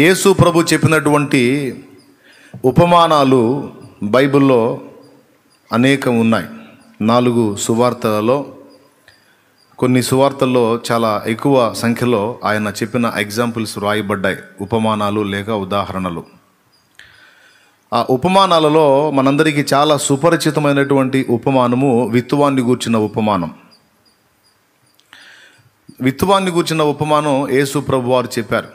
యేసు ప్రభు చెప్పినటువంటి ఉపమానాలు బైబిల్లో అనేకం ఉన్నాయి నాలుగు సువార్తలలో కొన్ని సువార్తల్లో చాలా ఎక్కువ సంఖ్యలో ఆయన చెప్పిన ఎగ్జాంపుల్స్ రాయబడ్డాయి ఉపమానాలు లేక ఉదాహరణలు ఆ ఉపమానాలలో మనందరికీ చాలా సుపరిచితమైనటువంటి ఉపమానము విత్తువాన్ని గూర్చిన ఉపమానం విత్తువాన్ని గూర్చిన ఉపమానం యేసు ప్రభు వారు చెప్పారు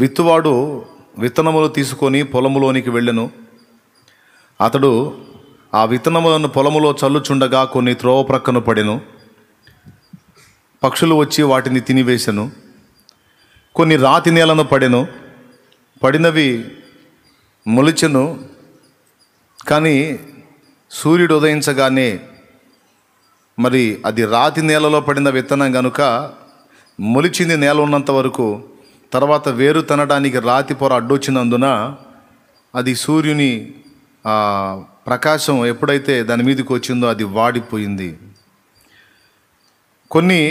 విత్తువాడు విత్తనములు తీసుకొని పొలములోనికి వెళ్ళెను అతడు ఆ విత్తనములను పొలములో చల్లుచుండగా కొన్ని త్రోవ ప్రక్కన పడెను పక్షులు వచ్చి వాటిని తినివేశను కొన్ని రాతి నేలను పడెను పడినవి మొలిచెను కానీ సూర్యుడు ఉదయించగానే మరి అది రాతి నేలలో పడిన విత్తనం కనుక మొలిచింది నేల ఉన్నంత వరకు తర్వాత వేరు తనడానికి రాతి పొర అడ్డొచ్చినందున అది సూర్యుని ప్రకాశం ఎప్పుడైతే దాని మీదకి వచ్చిందో అది వాడిపోయింది కొన్ని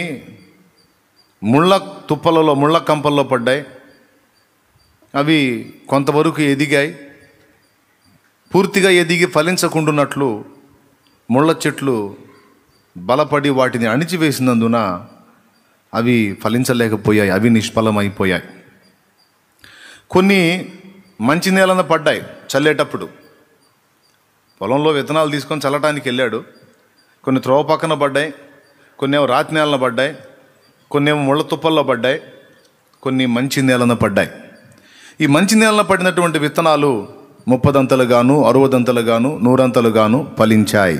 ముళ్ళ తుప్పలలో ముళ్ళ కంపల్లో పడ్డాయి అవి కొంతవరకు ఎదిగాయి పూర్తిగా ఎదిగి ఫలించకుండా ముళ్ళ చెట్లు బలపడి వాటిని అణిచివేసినందున అవి ఫలించలేకపోయాయి అవి నిష్ఫలమైపోయాయి కొన్ని మంచి నేలన పడ్డాయి చల్లేటప్పుడు పొలంలో విత్తనాలు తీసుకొని చల్లటానికి వెళ్ళాడు కొన్ని త్రోవ పక్కన పడ్డాయి కొన్ని ఏమో రాతి నేలన పడ్డాయి కొన్ని ఏమో ముళ్ళ తుప్పల్లో పడ్డాయి కొన్ని మంచి నేలన పడ్డాయి ఈ మంచి నేలన పడినటువంటి విత్తనాలు ముప్పదంతలు గాను గాను నూరంతలు గాను ఫలించాయి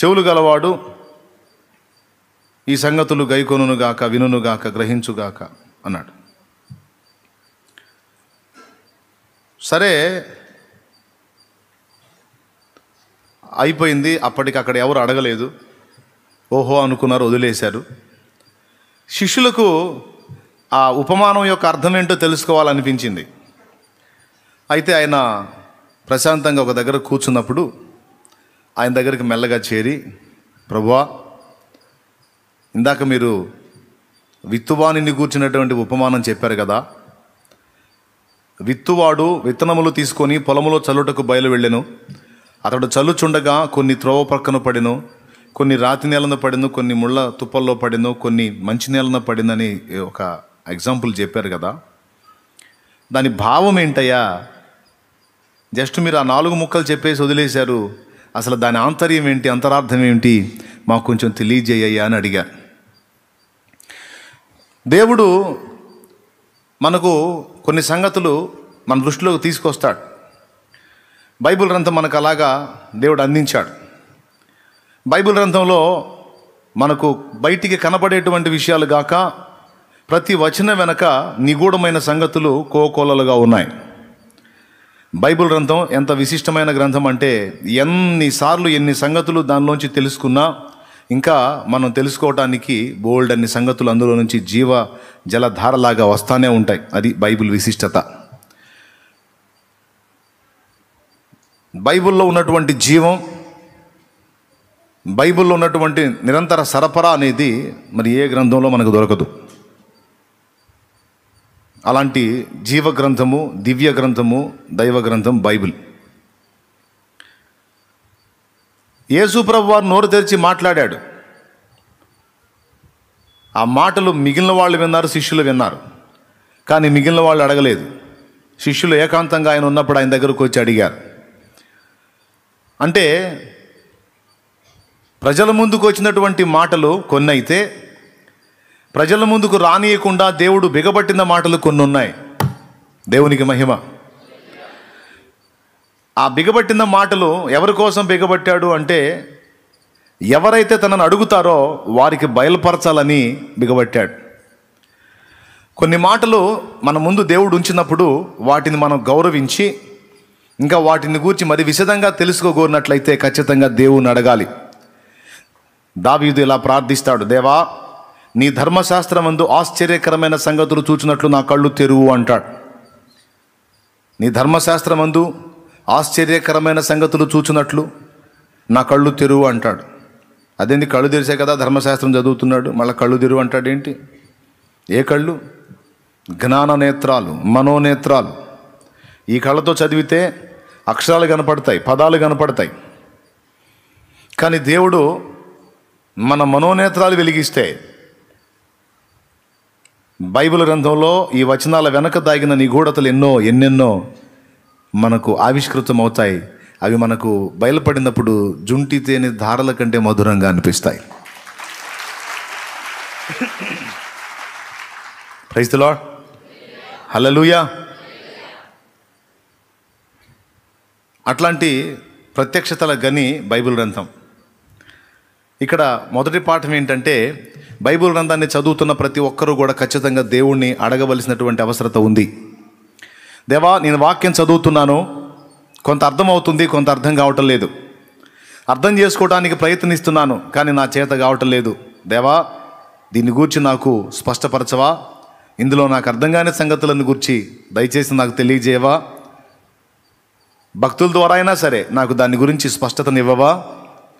చెవులు గలవాడు ఈ సంగతులు గైకొనుగాక వినుగాక గ్రహించుగాక అన్నాడు సరే అయిపోయింది అప్పటికి అక్కడ ఎవరు అడగలేదు ఓహో అనుకున్నారు వదిలేశారు శిష్యులకు ఆ ఉపమానం యొక్క అర్థం ఏంటో తెలుసుకోవాలనిపించింది అయితే ఆయన ప్రశాంతంగా ఒక దగ్గర కూర్చున్నప్పుడు ఆయన దగ్గరికి మెల్లగా చేరి ప్రభువా ఇందాక మీరు విత్తువాణిని కూర్చున్నటువంటి ఉపమానం చెప్పారు కదా విత్తువాడు విత్తనములు తీసుకొని పొలములో చల్లుటకు బయలు వెళ్ళెను అతడు చల్లుచుండగా కొన్ని త్రోవ ప్రక్కన పడెను కొన్ని రాతి నేలను పడిను కొన్ని ముళ్ళ తుప్పల్లో పడిను కొన్ని మంచి నేలను పడిందని ఒక ఎగ్జాంపుల్ చెప్పారు కదా దాని భావం ఏంటయ్యా జస్ట్ మీరు ఆ నాలుగు ముక్కలు చెప్పేసి వదిలేశారు అసలు దాని ఆంతర్యం ఏంటి అంతరార్థం ఏంటి మాకు కొంచెం తెలియజేయ్యా అని అడిగారు దేవుడు మనకు కొన్ని సంగతులు మన దృష్టిలోకి తీసుకొస్తాడు బైబిల్ గ్రంథం మనకు అలాగా దేవుడు అందించాడు బైబిల్ గ్రంథంలో మనకు బయటికి కనబడేటువంటి విషయాలు గాక ప్రతి వచన వెనక నిగూఢమైన సంగతులు కోకోలలుగా ఉన్నాయి బైబిల్ గ్రంథం ఎంత విశిష్టమైన గ్రంథం అంటే ఎన్నిసార్లు ఎన్ని సంగతులు దానిలోంచి తెలుసుకున్నా ఇంకా మనం తెలుసుకోవటానికి బోల్డ్ అన్ని సంగతులు అందులో నుంచి జీవ జలధారలాగా వస్తానే ఉంటాయి అది బైబిల్ విశిష్టత బైబిల్లో ఉన్నటువంటి జీవం బైబిల్లో ఉన్నటువంటి నిరంతర సరఫరా అనేది మరి ఏ గ్రంథంలో మనకు దొరకదు అలాంటి జీవ గ్రంథము దివ్య గ్రంథము దైవ గ్రంథం బైబిల్ యేసుప్రభు వారు నోరు తెరిచి మాట్లాడాడు ఆ మాటలు మిగిలిన వాళ్ళు విన్నారు శిష్యులు విన్నారు కానీ మిగిలిన వాళ్ళు అడగలేదు శిష్యులు ఏకాంతంగా ఆయన ఉన్నప్పుడు ఆయన దగ్గరకు వచ్చి అడిగారు అంటే ప్రజల ముందుకు వచ్చినటువంటి మాటలు కొన్ని అయితే ప్రజల ముందుకు రానియకుండా దేవుడు బిగబట్టిన మాటలు కొన్ని ఉన్నాయి దేవునికి మహిమ ఆ బిగబట్టిన మాటలు ఎవరి కోసం బిగబట్టాడు అంటే ఎవరైతే తనను అడుగుతారో వారికి బయలుపరచాలని బిగబట్టాడు కొన్ని మాటలు మన ముందు దేవుడు ఉంచినప్పుడు వాటిని మనం గౌరవించి ఇంకా వాటిని గూర్చి మరి విశదంగా తెలుసుకోగోరినట్లయితే ఖచ్చితంగా దేవుని అడగాలి దావీదు ఇలా ప్రార్థిస్తాడు దేవా నీ ధర్మశాస్త్రం అందు ఆశ్చర్యకరమైన సంగతులు చూచినట్లు నా కళ్ళు తెరువు అంటాడు నీ ధర్మశాస్త్రం అందు ఆశ్చర్యకరమైన సంగతులు చూచినట్లు నా కళ్ళు తెరువు అంటాడు అదేంది కళ్ళు తెరిసే కదా ధర్మశాస్త్రం చదువుతున్నాడు మళ్ళీ కళ్ళు తెరువు అంటాడు ఏంటి ఏ కళ్ళు జ్ఞాన నేత్రాలు మనోనేత్రాలు ఈ కళ్ళతో చదివితే అక్షరాలు కనపడతాయి పదాలు కనపడతాయి కానీ దేవుడు మన మనోనేత్రాలు వెలిగిస్తే బైబిల్ గ్రంథంలో ఈ వచనాల వెనక దాగిన నిగూఢతలు ఎన్నో ఎన్నెన్నో మనకు ఆవిష్కృతమవుతాయి అవి మనకు బయలుపడినప్పుడు జుంటి తేనె ధారల కంటే మధురంగా అనిపిస్తాయి క్రైస్తలా హలలుయా అట్లాంటి ప్రత్యక్షతల గని బైబిల్ గ్రంథం ఇక్కడ మొదటి పాఠం ఏంటంటే బైబిల్ గ్రంథాన్ని చదువుతున్న ప్రతి ఒక్కరూ కూడా ఖచ్చితంగా దేవుణ్ణి అడగవలసినటువంటి అవసరత ఉంది దేవా నేను వాక్యం చదువుతున్నాను కొంత అర్థమవుతుంది కొంత అర్థం కావటం లేదు అర్థం చేసుకోవడానికి ప్రయత్నిస్తున్నాను కానీ నా చేత కావటం లేదు దేవా దీన్ని గూర్చి నాకు స్పష్టపరచవా ఇందులో నాకు అర్థం కాని సంగతులను గురించి దయచేసి నాకు తెలియజేయవా భక్తుల ద్వారా అయినా సరే నాకు దాని గురించి స్పష్టతను ఇవ్వవా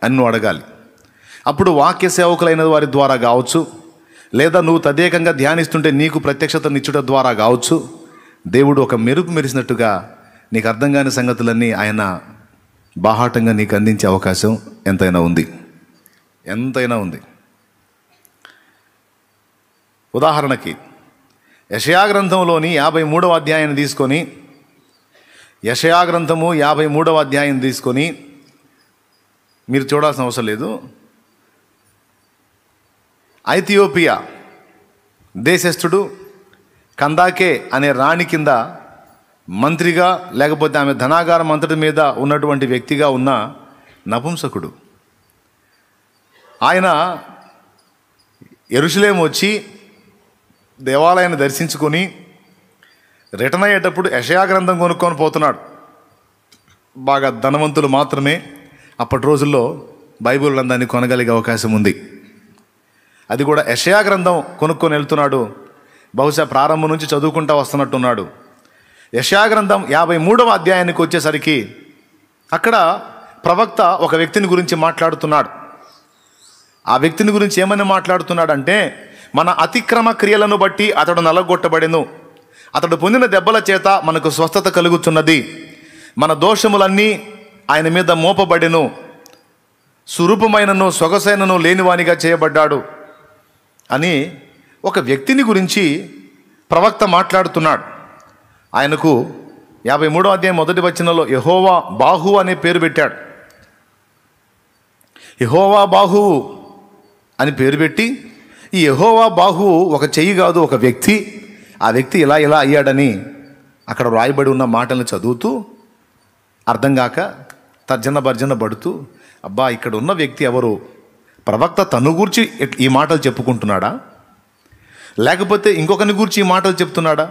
అని నువ్వు అడగాలి అప్పుడు వాక్య సేవకులైన వారి ద్వారా కావచ్చు లేదా నువ్వు తదేకంగా ధ్యానిస్తుంటే నీకు ప్రత్యక్షతనిచ్చుట ద్వారా కావచ్చు దేవుడు ఒక మెరుపు మెరిసినట్టుగా నీకు అర్థం కాని సంగతులన్నీ ఆయన బాహాటంగా నీకు అందించే అవకాశం ఎంతైనా ఉంది ఎంతైనా ఉంది ఉదాహరణకి యశయాగ్రంథంలోని యాభై మూడవ అధ్యాయాన్ని తీసుకొని యశయాగ్రంథము యాభై మూడవ అధ్యాయం తీసుకొని మీరు చూడాల్సిన అవసరం లేదు ఐథియోపియా దేశస్థుడు కందాకే అనే రాణి కింద మంత్రిగా లేకపోతే ఆమె ధనాగారం అంతటి మీద ఉన్నటువంటి వ్యక్తిగా ఉన్న నపుంసకుడు ఆయన ఎరుసలేం వచ్చి దేవాలయాన్ని దర్శించుకొని రిటర్న్ అయ్యేటప్పుడు గ్రంథం కొనుక్కొని పోతున్నాడు బాగా ధనవంతులు మాత్రమే అప్పటి రోజుల్లో బైబిల్ గ్రంథాన్ని కొనగలిగే అవకాశం ఉంది అది కూడా గ్రంథం కొనుక్కొని వెళ్తున్నాడు బహుశా ప్రారంభం నుంచి చదువుకుంటా వస్తున్నట్టున్నాడు యశాగ్రంథం యాభై మూడవ అధ్యాయానికి వచ్చేసరికి అక్కడ ప్రవక్త ఒక వ్యక్తిని గురించి మాట్లాడుతున్నాడు ఆ వ్యక్తిని గురించి ఏమని మాట్లాడుతున్నాడంటే మన అతిక్రమ క్రియలను బట్టి అతడు నలగొట్టబడెను అతడు పొందిన దెబ్బల చేత మనకు స్వస్థత కలుగుతున్నది మన దోషములన్నీ ఆయన మీద మోపబడెను సురూపమైనను సొగసైనను లేనివానిగా చేయబడ్డాడు అని ఒక వ్యక్తిని గురించి ప్రవక్త మాట్లాడుతున్నాడు ఆయనకు యాభై మూడో అధ్యాయం మొదటి వచనంలో యహోవా బాహు అనే పేరు పెట్టాడు యహోవా బాహువు అని పేరు పెట్టి ఈ యహోవా బాహువు ఒక చెయ్యి కాదు ఒక వ్యక్తి ఆ వ్యక్తి ఇలా ఇలా అయ్యాడని అక్కడ రాయబడి ఉన్న మాటలను చదువుతూ అర్థం కాక తర్జన భర్జన పడుతూ అబ్బా ఇక్కడ ఉన్న వ్యక్తి ఎవరు ప్రవక్త తను గురించి ఈ మాటలు చెప్పుకుంటున్నాడా లేకపోతే ఇంకొకరిని గురించి ఈ మాటలు చెప్తున్నాడా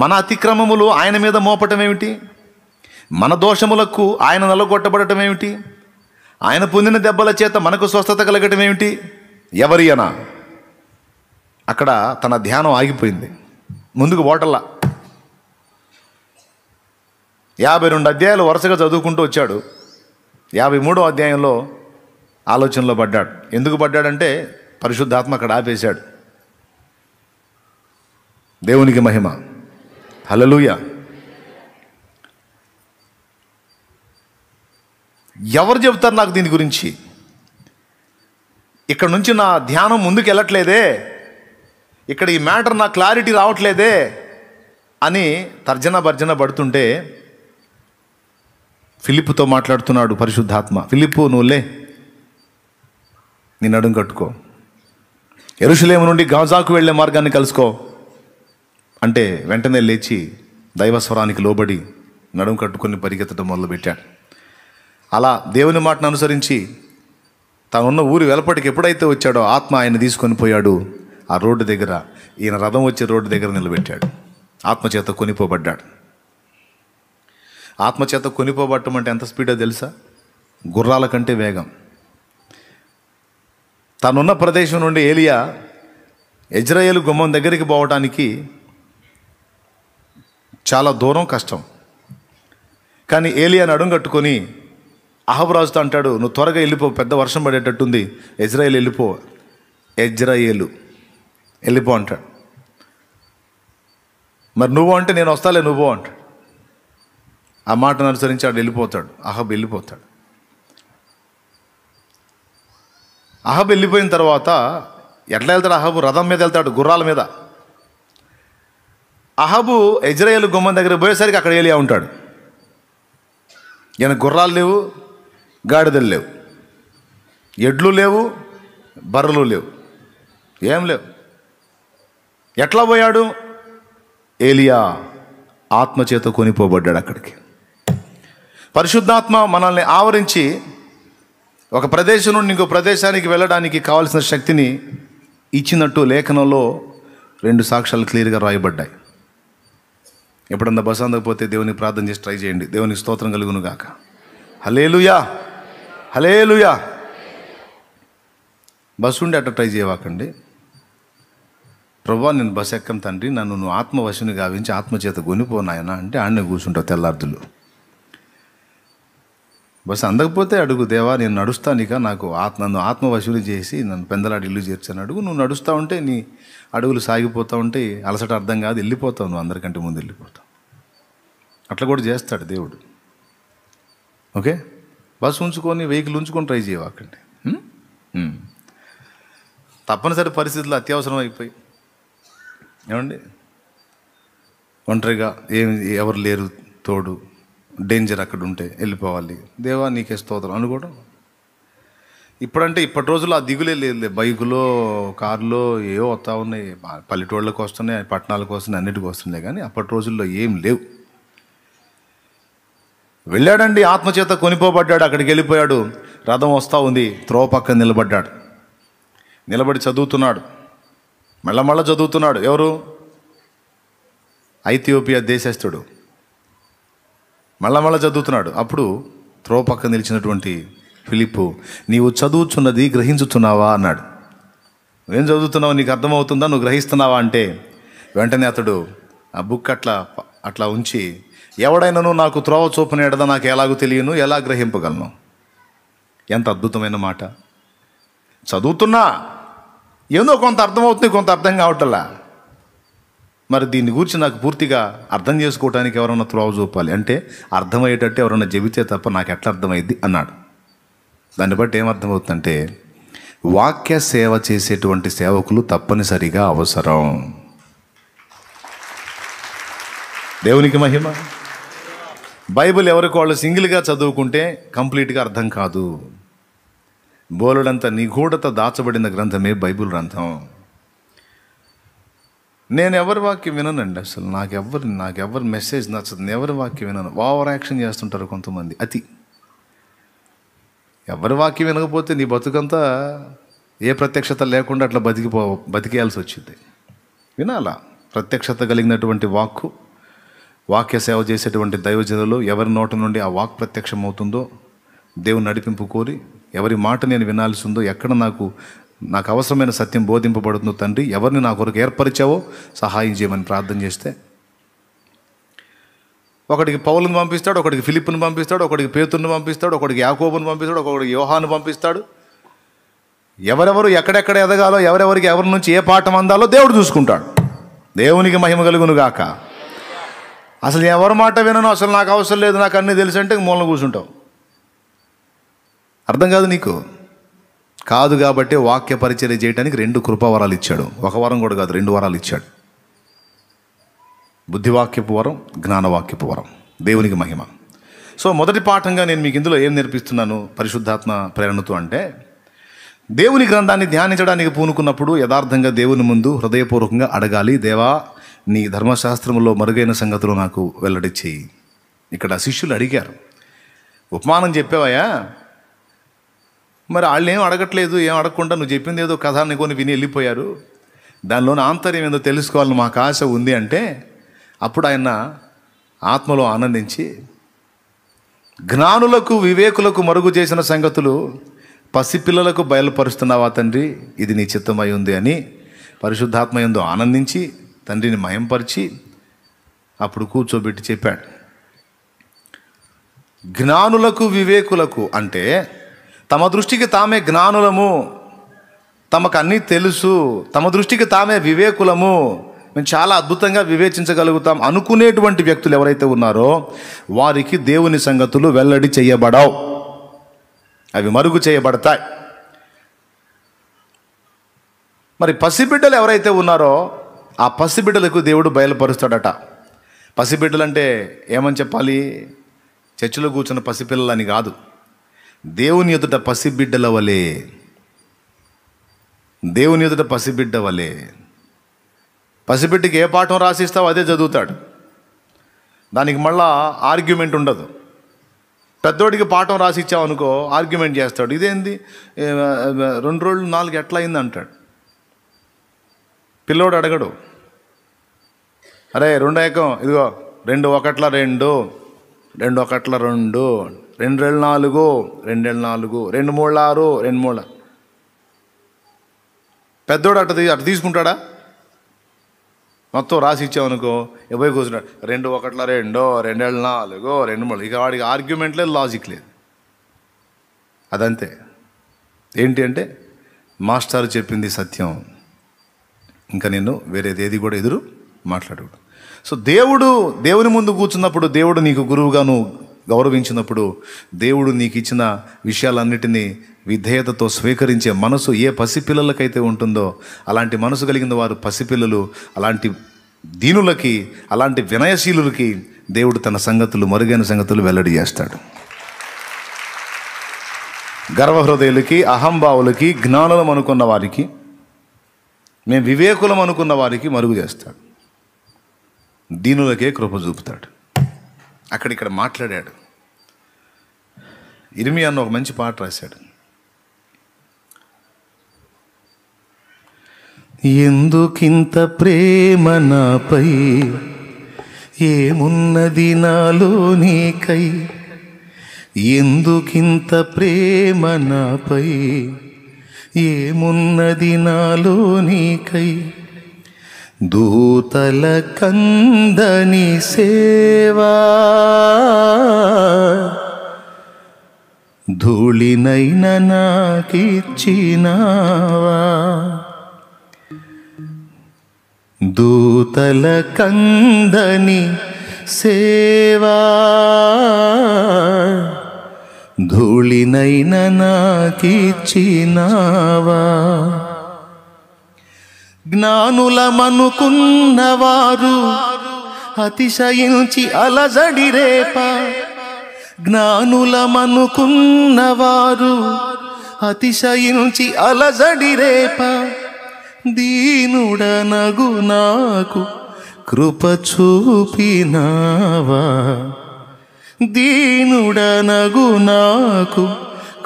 మన అతిక్రమములు ఆయన మీద మోపటం ఏమిటి మన దోషములకు ఆయన నలగొట్టబడటం ఏమిటి ఆయన పొందిన దెబ్బల చేత మనకు స్వస్థత కలగటం ఏమిటి ఎవరి అనా అక్కడ తన ధ్యానం ఆగిపోయింది ముందుకు ఓటల్లా యాభై రెండు అధ్యాయాలు వరుసగా చదువుకుంటూ వచ్చాడు యాభై మూడో అధ్యాయంలో ఆలోచనలో పడ్డాడు ఎందుకు పడ్డాడంటే పరిశుద్ధాత్మ అక్కడ ఆపేశాడు దేవునికి మహిమ హలలుయ ఎవరు చెబుతారు నాకు దీని గురించి ఇక్కడ నుంచి నా ధ్యానం ముందుకు వెళ్ళట్లేదే ఇక్కడ ఈ మ్యాటర్ నా క్లారిటీ రావట్లేదే అని తర్జన భర్జన పడుతుంటే ఫిలిప్తో మాట్లాడుతున్నాడు పరిశుద్ధాత్మ ఫిలిప్పు నువ్వులే నీ నడుం కట్టుకో ఎరుసలేము నుండి గాజాకు వెళ్ళే మార్గాన్ని కలుసుకో అంటే వెంటనే లేచి దైవస్వరానికి లోబడి నడుము కట్టుకుని పరిగెత్తడం మొదలుపెట్టాడు అలా దేవుని మాటను అనుసరించి తానున్న ఊరు వెలపటికి ఎప్పుడైతే వచ్చాడో ఆత్మ ఆయన తీసుకొని పోయాడు ఆ రోడ్డు దగ్గర ఈయన రథం వచ్చే రోడ్డు దగ్గర నిలబెట్టాడు ఆత్మచేత కొనిపోబడ్డాడు ఆత్మచేత కొనిపోబట్టం అంటే ఎంత స్పీడో తెలుసా గుర్రాల కంటే వేగం తనున్న ప్రదేశం నుండి ఏలియా ఇజ్రాయేల్ గుమ్మం దగ్గరికి పోవటానికి చాలా దూరం కష్టం కానీ ఏలియా నడుంగట్టుకొని అహబరాజుతో అంటాడు నువ్వు త్వరగా వెళ్ళిపో పెద్ద వర్షం పడేటట్టుంది ఇజ్రాయేల్ వెళ్ళిపో ఎజ్రాయేలు వెళ్ళిపో అంటాడు మరి నువ్వు అంటే నేను వస్తాలే నువ్వు అంటాడు ఆ మాటను అనుసరించి ఆడు వెళ్ళిపోతాడు అహబ్ వెళ్ళిపోతాడు అహబ్ వెళ్ళిపోయిన తర్వాత ఎట్లా వెళ్తాడు అహబు రథం మీద వెళ్తాడు గుర్రాల మీద అహబు ఇజ్రాయేల్ గుమ్మం దగ్గర పోయేసరికి అక్కడ ఏలియా ఉంటాడు ఈయన గుర్రాలు లేవు గాడిదలు లేవు ఎడ్లు లేవు బర్రెలు లేవు ఏం లేవు ఎట్లా పోయాడు ఏలియా ఆత్మచేత కొనిపోబడ్డాడు అక్కడికి పరిశుద్ధాత్మ మనల్ని ఆవరించి ఒక ప్రదేశం నుండి ఇంకో ప్రదేశానికి వెళ్ళడానికి కావలసిన శక్తిని ఇచ్చినట్టు లేఖనంలో రెండు సాక్ష్యాలు క్లియర్గా రాయబడ్డాయి ఎప్పుడన్నా బస్సు అందకపోతే దేవునికి ప్రార్థన చేసి ట్రై చేయండి దేవునికి స్తోత్రం కలుగును గాక హలేలుయా హలేలుయా బస్సు ఉండి అట్ట ట్రై చేయవాకండి ప్రభా నేను బస్ ఎక్కం తండ్రి నన్ను నువ్వు ఆత్మవశుని గావించి ఆత్మచేత కొనిపోనాయన అంటే ఆడనే కూర్చుంటావు తెల్లార్థులు బస్ అందకపోతే అడుగు దేవా నేను నడుస్తానిక నాకు ఆత్మ నన్ను ఆత్మవశులు చేసి నన్ను పెందలాడి ఇల్లు చేర్చాను అడుగు నువ్వు నడుస్తూ ఉంటే నీ అడుగులు సాగిపోతూ ఉంటే అలసట అర్థం కాదు వెళ్ళిపోతావు నువ్వు అందరికంటే ముందు వెళ్ళిపోతావు అట్లా కూడా చేస్తాడు దేవుడు ఓకే బస్సు ఉంచుకొని వెహికల్ ఉంచుకొని ట్రై అక్కడి తప్పనిసరి పరిస్థితులు అత్యవసరం అయిపోయి ఏమండి ఒంటరిగా ఏమి ఎవరు లేరు తోడు డేంజర్ అక్కడ ఉంటే వెళ్ళిపోవాలి దేవా నీకే స్తోత్రం అనుకోవడం ఇప్పుడంటే ఇప్పటి రోజుల్లో ఆ దిగులే లేదు బైకులో కారులో ఏవో వస్తూ ఉన్నాయి పల్లెటూళ్ళకి వస్తున్నాయి పట్టణాలకు వస్తున్నాయి అన్నిటికీ వస్తున్నాయి కానీ అప్పటి రోజుల్లో ఏం లేవు వెళ్ళాడండి ఆత్మచేత కొనిపోబడ్డాడు అక్కడికి వెళ్ళిపోయాడు రథం వస్తూ ఉంది త్రోవ పక్కన నిలబడ్డాడు నిలబడి చదువుతున్నాడు మళ్ళా చదువుతున్నాడు ఎవరు ఐథియోపియా దేశస్థుడు మళ్ళా మళ్ళా చదువుతున్నాడు అప్పుడు త్రో పక్క నిలిచినటువంటి ఫిలిప్పు నీవు చదువుచున్నది గ్రహించుతున్నావా అన్నాడు ఏం చదువుతున్నావు నీకు అర్థమవుతుందా నువ్వు గ్రహిస్తున్నావా అంటే వెంటనే అతడు ఆ బుక్ అట్లా అట్లా ఉంచి ఎవడైనాను నాకు త్రోవ చూపని ఎడదా నాకు ఎలాగో తెలియను ఎలా గ్రహింపగలను ఎంత అద్భుతమైన మాట చదువుతున్నా ఏదో కొంత అర్థమవుతుంది కొంత అర్థం కావట్లా మరి దీని గురించి నాకు పూర్తిగా అర్థం చేసుకోవడానికి ఎవరైనా త్రోవ చూపాలి అంటే అర్థమయ్యేటట్టు ఎవరైనా చెబితే తప్ప నాకు ఎట్లా అర్థమైంది అన్నాడు దాన్ని బట్టి ఏమర్థమవుతుందంటే వాక్య సేవ చేసేటువంటి సేవకులు తప్పనిసరిగా అవసరం దేవునికి మహిమ బైబిల్ ఎవరికి వాళ్ళు సింగిల్గా చదువుకుంటే కంప్లీట్గా అర్థం కాదు బోలుడంత నిగూఢత దాచబడిన గ్రంథమే బైబిల్ గ్రంథం నేను ఎవరి వాక్యం విననండి అసలు నాకు నాకెవరి మెసేజ్ నచ్చదు ఎవరి వాక్యం వినను ఓవర్ యాక్షన్ చేస్తుంటారు కొంతమంది అతి ఎవరి వాక్యం వినకపోతే నీ బతుకంతా ఏ ప్రత్యక్షత లేకుండా అట్లా బతికిపో బతికేయాల్సి వచ్చింది వినాలా ప్రత్యక్షత కలిగినటువంటి వాక్కు వాక్య సేవ చేసేటువంటి దైవజనులు ఎవరి నోట నుండి ఆ వాక్ ప్రత్యక్షమవుతుందో దేవుని నడిపింపు కోరి ఎవరి మాట నేను వినాల్సి ఉందో ఎక్కడ నాకు నాకు అవసరమైన సత్యం బోధింపబడుతుంది తండ్రి ఎవరిని నా కొరకు ఏర్పరిచావో సహాయం చేయమని ప్రార్థన చేస్తే ఒకడికి పౌలను పంపిస్తాడు ఒకడికి ఫిలిప్ను పంపిస్తాడు ఒకడికి పేతుని పంపిస్తాడు ఒకడికి యాకోబును పంపిస్తాడు ఒకడికి యోహాను పంపిస్తాడు ఎవరెవరు ఎక్కడెక్కడ ఎదగాలో ఎవరెవరికి ఎవరి నుంచి ఏ పాఠం అందాలో దేవుడు చూసుకుంటాడు దేవునికి మహిమ కలుగును గాక అసలు ఎవరి మాట వినను అసలు నాకు అవసరం లేదు నాకు అన్నీ తెలుసు అంటే మూలన కూర్చుంటావు అర్థం కాదు నీకు కాదు కాబట్టి వాక్య పరిచర్య చేయడానికి రెండు కృపవరాలు ఇచ్చాడు ఒక వరం కూడా కాదు రెండు వరాలు ఇచ్చాడు బుద్ధివాక్యపు వరం జ్ఞానవాక్యపు వరం దేవునికి మహిమ సో మొదటి పాఠంగా నేను మీకు ఇందులో ఏం నేర్పిస్తున్నాను పరిశుద్ధాత్మ ప్రేరణతో అంటే దేవుని గ్రంథాన్ని ధ్యానించడానికి పూనుకున్నప్పుడు యథార్థంగా దేవుని ముందు హృదయపూర్వకంగా అడగాలి దేవా నీ ధర్మశాస్త్రంలో మరుగైన సంగతులు నాకు వెల్లడిచ్చేయి ఇక్కడ శిష్యులు అడిగారు ఉపమానం చెప్పావయ్యా మరి వాళ్ళు ఏం అడగట్లేదు ఏం అడగకుండా నువ్వు చెప్పింది ఏదో కథ కొని విని వెళ్ళిపోయారు దానిలోని ఆంతర్యం ఏందో తెలుసుకోవాలని మాకు ఆశ ఉంది అంటే అప్పుడు ఆయన ఆత్మలో ఆనందించి జ్ఞానులకు వివేకులకు మరుగు చేసిన సంగతులు పసిపిల్లలకు బయలుపరుస్తున్నావా తండ్రి ఇది నీ చిత్తమై ఉంది అని ఎందు ఆనందించి తండ్రిని మయంపరిచి అప్పుడు కూర్చోబెట్టి చెప్పాడు జ్ఞానులకు వివేకులకు అంటే తమ దృష్టికి తామే జ్ఞానులము తమకు అన్నీ తెలుసు తమ దృష్టికి తామే వివేకులము మేము చాలా అద్భుతంగా వివేచించగలుగుతాం అనుకునేటువంటి వ్యక్తులు ఎవరైతే ఉన్నారో వారికి దేవుని సంగతులు వెల్లడి చేయబడవు అవి మరుగు చేయబడతాయి మరి పసిబిడ్డలు ఎవరైతే ఉన్నారో ఆ పసిబిడ్డలకు దేవుడు బయలుపరుస్తాడట పసిబిడ్డలంటే ఏమని చెప్పాలి చర్చిలో కూర్చున్న పసిపిల్లలని కాదు దేవుని ఎదుట పసిబిడ్డల వలె దేవుని ఎదుట పసిబిడ్డ వలె పసిబిడ్డకి ఏ పాఠం రాసిస్తావో అదే చదువుతాడు దానికి మళ్ళా ఆర్గ్యుమెంట్ ఉండదు పెద్దోడికి పాఠం రాసి ఆర్గ్యుమెంట్ చేస్తాడు ఇదేంది రెండు రోజులు నాలుగు ఎట్లా అయింది అంటాడు పిల్లోడు అడగడు అరే రెండు ఏకం ఇదిగో రెండు ఒకట్ల రెండు రెండు ఒకట్ల రెండు రెండు రెండు నాలుగు రెండు రెండు నాలుగు రెండు మూడు ఆరు రెండు మూడు పెద్దోడు అటు అటు తీసుకుంటాడా మొత్తం రాసి ఇచ్చామనుకో ఇవ్వబోయి కూర్చున్నాడు రెండు ఒకట్ల రెండో రెండేళ్ళ నాలుగో రెండు మూడు ఇక వాడికి ఆర్గ్యుమెంట్ లేదు లాజిక్ లేదు అదంతే ఏంటి అంటే మాస్టర్ చెప్పింది సత్యం ఇంకా నేను వేరేదేది కూడా ఎదురు మాట్లాడకూడదు సో దేవుడు దేవుని ముందు కూర్చున్నప్పుడు దేవుడు నీకు గురువుగాను గౌరవించినప్పుడు దేవుడు నీకు ఇచ్చిన విషయాలన్నిటినీ విధేయతతో స్వీకరించే మనసు ఏ పసిపిల్లలకైతే ఉంటుందో అలాంటి మనసు కలిగిన వారు పసిపిల్లలు అలాంటి దీనులకి అలాంటి వినయశీలులకి దేవుడు తన సంగతులు మరుగైన సంగతులు వెల్లడి చేస్తాడు గర్వహృదయులకి అహంభావులకి జ్ఞానులం అనుకున్న వారికి మేము వివేకులం అనుకున్న వారికి మరుగు చేస్తాడు దీనులకే కృప చూపుతాడు అక్కడిక్కడ మాట్లాడాడు ఇరిమి అన్న ఒక మంచి పాట రాశాడు ఎందుకింత ప్రేమ నాపై ఏమున్నది నాలో నీకై ఎందుకింత ప్రేమ నాపై ఏమున్నది నాలో నీకై దూతల కందని సేవా ధూళినైన నాకిచ్చినావా దూతల కందని సేవా ధూళినైన నాకిచ్చినావా జ్ఞానులమనుకున్నవారు అతిశయించి అలజడి రేప జ్ఞానులమనుకున్నవారు అతిశయించి అలజడి రేప దీనుడనగు నాకు కృప చూపినావా దీనుడనగు నాకు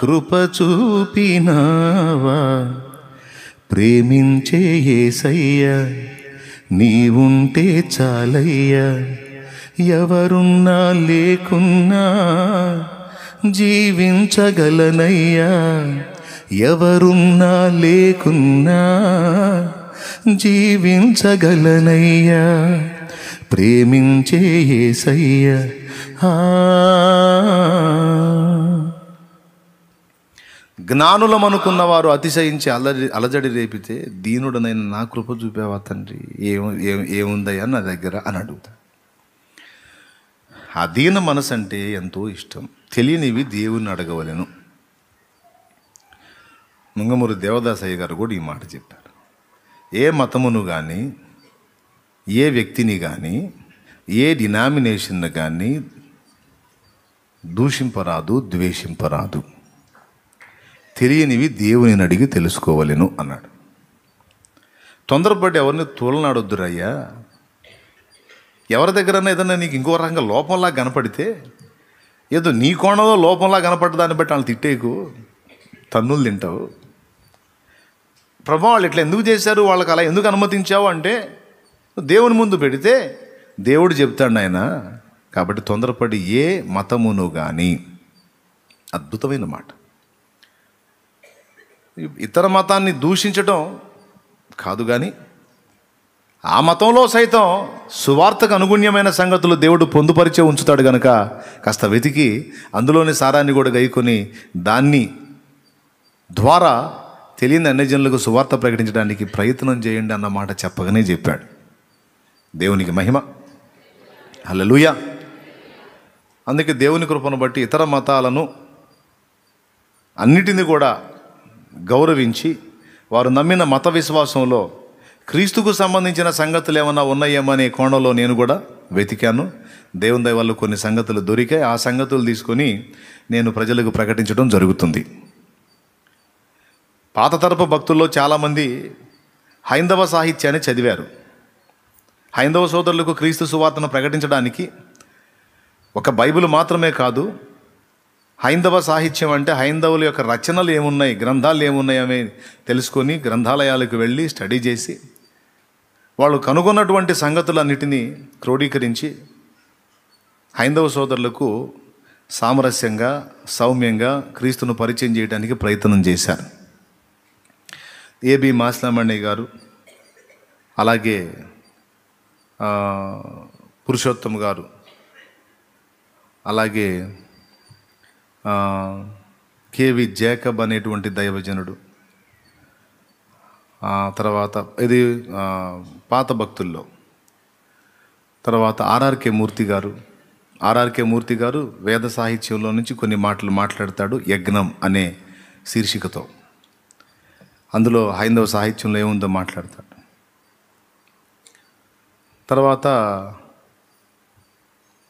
కృప చూపినావా ప్రేమించే ఏసయ్యా నీవుంటే చాలయ్యా ఎవరున్నా లేకున్నా జీవించగలనయ్యా ఎవరున్నా లేకున్నా జీవించగలనయ్యా ప్రేమించే ఏసయ్యా ఆ జ్ఞానులమనుకున్న వారు అతిశయించి అలజడి అలజడి రేపితే దీనుడనైన నా కృప చూపేవా తండ్రి ఏం ఏముందయ్యా నా దగ్గర అని అడుగుతా దీన మనసు అంటే ఎంతో ఇష్టం తెలియనివి దేవుణ్ణి అడగవలను ముంగమూరి దేవదాసయ్య గారు కూడా ఈ మాట చెప్పారు ఏ మతమును కానీ ఏ వ్యక్తిని కానీ ఏ డినామినేషన్ను కానీ దూషింపరాదు ద్వేషింపరాదు తెలియనివి దేవుని అడిగి తెలుసుకోవలేను అన్నాడు తొందరపడి ఎవరిని తోలనాడొద్దురయ్యా ఎవరి దగ్గరన్నా ఏదన్నా నీకు ఇంకో రకంగా లోపంలా కనపడితే ఏదో నీ కోణంలో లోపంలా కనపడ్డ దాన్ని బట్టి వాళ్ళు తిట్టేకు తన్నులు తింటావు ప్రభా వాళ్ళు ఇట్లా ఎందుకు చేశారు వాళ్ళకి అలా ఎందుకు అనుమతించావు అంటే దేవుని ముందు పెడితే దేవుడు చెప్తాడు ఆయన కాబట్టి తొందరపడి ఏ మతమును కానీ అద్భుతమైన మాట ఇతర మతాన్ని దూషించడం కాదు కానీ ఆ మతంలో సైతం సువార్తకు అనుగుణ్యమైన సంగతులు దేవుడు పొందుపరిచే ఉంచుతాడు గనక కాస్త వెతికి అందులోని సారాన్ని కూడా గైకొని దాన్ని ద్వారా తెలియని అన్యజనులకు సువార్త ప్రకటించడానికి ప్రయత్నం చేయండి అన్నమాట చెప్పగానే చెప్పాడు దేవునికి మహిమ హలలుయ అందుకే దేవుని కృపను బట్టి ఇతర మతాలను అన్నిటిని కూడా గౌరవించి వారు నమ్మిన మత విశ్వాసంలో క్రీస్తుకు సంబంధించిన సంగతులు ఏమన్నా ఉన్నాయేమనే కోణంలో నేను కూడా వెతికాను దేవుని దయవల్ల కొన్ని సంగతులు దొరికాయి ఆ సంగతులు తీసుకొని నేను ప్రజలకు ప్రకటించడం జరుగుతుంది పాత తరపు భక్తుల్లో చాలామంది హైందవ సాహిత్యాన్ని చదివారు హైందవ సోదరులకు క్రీస్తు సువార్తను ప్రకటించడానికి ఒక బైబిల్ మాత్రమే కాదు హైందవ సాహిత్యం అంటే హైందవుల యొక్క రచనలు ఏమున్నాయి గ్రంథాలు ఏమున్నాయి అని తెలుసుకొని గ్రంథాలయాలకు వెళ్ళి స్టడీ చేసి వాళ్ళు కనుగొన్నటువంటి సంగతులన్నిటినీ క్రోడీకరించి హైందవ సోదరులకు సామరస్యంగా సౌమ్యంగా క్రీస్తును పరిచయం చేయడానికి ప్రయత్నం చేశారు ఏబి మాస్లామణ్య గారు అలాగే పురుషోత్తమ్ గారు అలాగే కేవి జేకబ్ అనేటువంటి దైవజనుడు తర్వాత ఇది పాత భక్తుల్లో తర్వాత ఆర్ఆర్కే మూర్తి గారు ఆర్ఆర్కే మూర్తి గారు వేద సాహిత్యంలో నుంచి కొన్ని మాటలు మాట్లాడతాడు యజ్ఞం అనే శీర్షికతో అందులో హైందవ సాహిత్యంలో ఏముందో మాట్లాడతాడు తర్వాత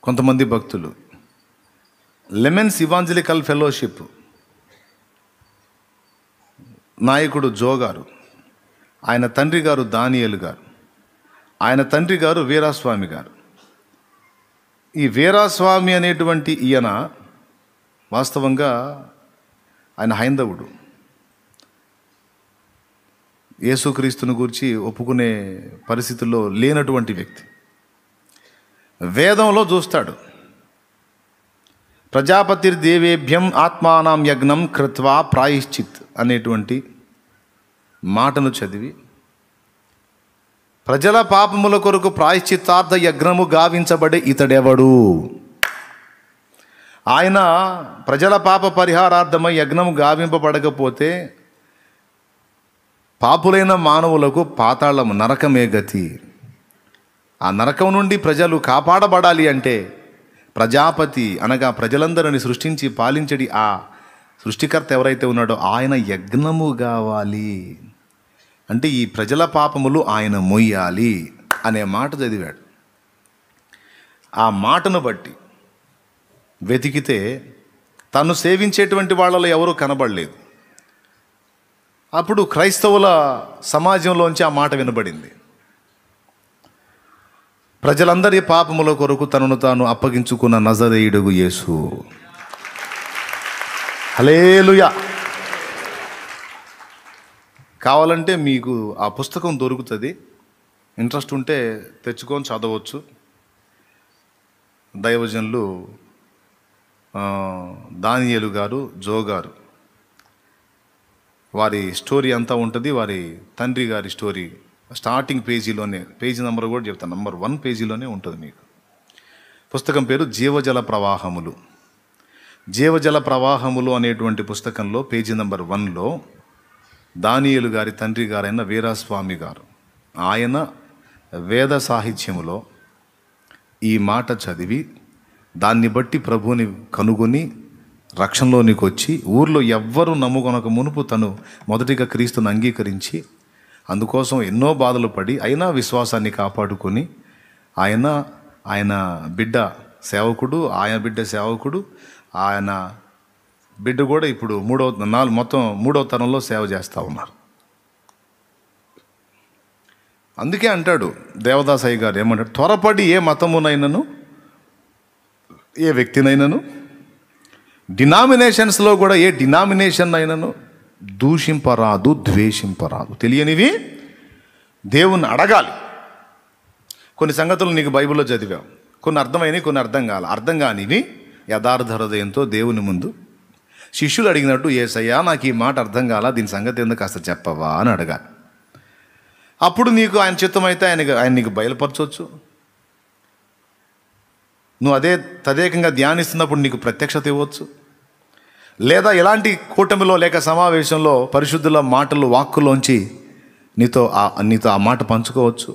కొంతమంది భక్తులు లెమెన్స్ ఇవాంజలికల్ ఫెలోషిప్ నాయకుడు జో గారు ఆయన తండ్రి గారు దానియలు గారు ఆయన తండ్రి గారు వీరాస్వామి గారు ఈ వీరాస్వామి అనేటువంటి ఈయన వాస్తవంగా ఆయన హైందవుడు యేసుక్రీస్తుని గురించి ఒప్పుకునే పరిస్థితుల్లో లేనటువంటి వ్యక్తి వేదంలో చూస్తాడు దేవేభ్యం ఆత్మానం యజ్ఞం కృత్వా ప్రాయశ్చిత్ అనేటువంటి మాటను చదివి ప్రజల పాపముల కొరకు ప్రాయశ్చిత్తార్థ యజ్ఞము గావించబడే ఇతడెవడు ఆయన ప్రజల పాప పరిహారార్థమై యజ్ఞము గావింపబడకపోతే పాపులైన మానవులకు పాతాళం నరకమే గతి ఆ నరకం నుండి ప్రజలు కాపాడబడాలి అంటే ప్రజాపతి అనగా ప్రజలందరిని సృష్టించి పాలించడి ఆ సృష్టికర్త ఎవరైతే ఉన్నాడో ఆయన యజ్ఞము కావాలి అంటే ఈ ప్రజల పాపములు ఆయన మొయ్యాలి అనే మాట చదివాడు ఆ మాటను బట్టి వెతికితే తను సేవించేటువంటి వాళ్ళలో ఎవరూ కనబడలేదు అప్పుడు క్రైస్తవుల సమాజంలోంచి ఆ మాట వినబడింది ప్రజలందరి పాపముల కొరకు తనను తాను అప్పగించుకున్న నజరేయుడుగు యేసు హలేలుయా కావాలంటే మీకు ఆ పుస్తకం దొరుకుతుంది ఇంట్రెస్ట్ ఉంటే తెచ్చుకొని చదవచ్చు దైవజనులు దానియలు గారు జో గారు వారి స్టోరీ అంతా ఉంటుంది వారి తండ్రి గారి స్టోరీ స్టార్టింగ్ పేజీలోనే పేజీ నెంబర్ కూడా చెప్తాను నంబర్ వన్ పేజీలోనే ఉంటుంది మీకు పుస్తకం పేరు జీవజల ప్రవాహములు జీవజల ప్రవాహములు అనేటువంటి పుస్తకంలో పేజీ నెంబర్ వన్లో దానియలు గారి తండ్రి గారైన వీరాస్వామి గారు ఆయన వేద సాహిత్యములో ఈ మాట చదివి దాన్ని బట్టి ప్రభుని కనుగొని రక్షణలోనికి వచ్చి ఊర్లో ఎవ్వరూ నమ్ముకొనక మునుపు తను మొదటిగా క్రీస్తును అంగీకరించి అందుకోసం ఎన్నో బాధలు పడి అయినా విశ్వాసాన్ని కాపాడుకొని ఆయన ఆయన బిడ్డ సేవకుడు ఆయన బిడ్డ సేవకుడు ఆయన బిడ్డ కూడా ఇప్పుడు మూడవ నాలుగు మొత్తం మూడో తరంలో సేవ చేస్తూ ఉన్నారు అందుకే అంటాడు దేవదాసయ్య గారు ఏమంటాడు త్వరపడి ఏ మతమునైనను ఏ వ్యక్తినైనను డినామినేషన్స్లో కూడా ఏ డినామినేషన్ అయినను దూషింపరాదు ద్వేషింపరాదు తెలియనివి దేవుణ్ణి అడగాలి కొన్ని సంగతులు నీకు బైబిల్లో చదివావు కొన్ని అర్థమైనవి కొన్ని అర్థం కాల అర్థం కానివి యథార్థ హృదయంతో దేవుని ముందు శిష్యులు అడిగినట్టు ఏసయ్యా నాకు ఈ మాట అర్థం కాల దీని సంగతి ఎందుకు కాస్త చెప్పవా అని అడగాలి అప్పుడు నీకు ఆయన చిత్తమైతే ఆయన ఆయన నీకు బయలుపరచవచ్చు నువ్వు అదే తదేకంగా ధ్యానిస్తున్నప్పుడు నీకు ప్రత్యక్షత ఇవ్వచ్చు లేదా ఎలాంటి కూటమిలో లేక సమావేశంలో పరిశుద్ధుల మాటలు వాక్కులోంచి నీతో ఆ నీతో ఆ మాట పంచుకోవచ్చు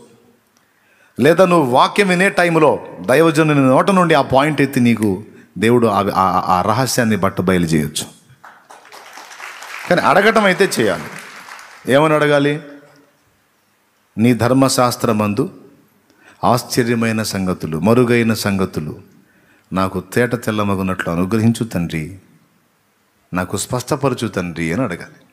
లేదా నువ్వు వాక్యం వినే టైంలో దైవజనుని నోట నుండి ఆ పాయింట్ ఎత్తి నీకు దేవుడు ఆ రహస్యాన్ని బట్ట బయలుచేయచ్చు కానీ అడగటం అయితే చేయాలి ఏమని అడగాలి నీ ధర్మశాస్త్రమందు ఆశ్చర్యమైన సంగతులు మరుగైన సంగతులు నాకు తేట తెల్లమగునట్లు అనుగ్రహించు తండ్రి నాకు స్పష్టపరచు తండ్రి అని అడగాలి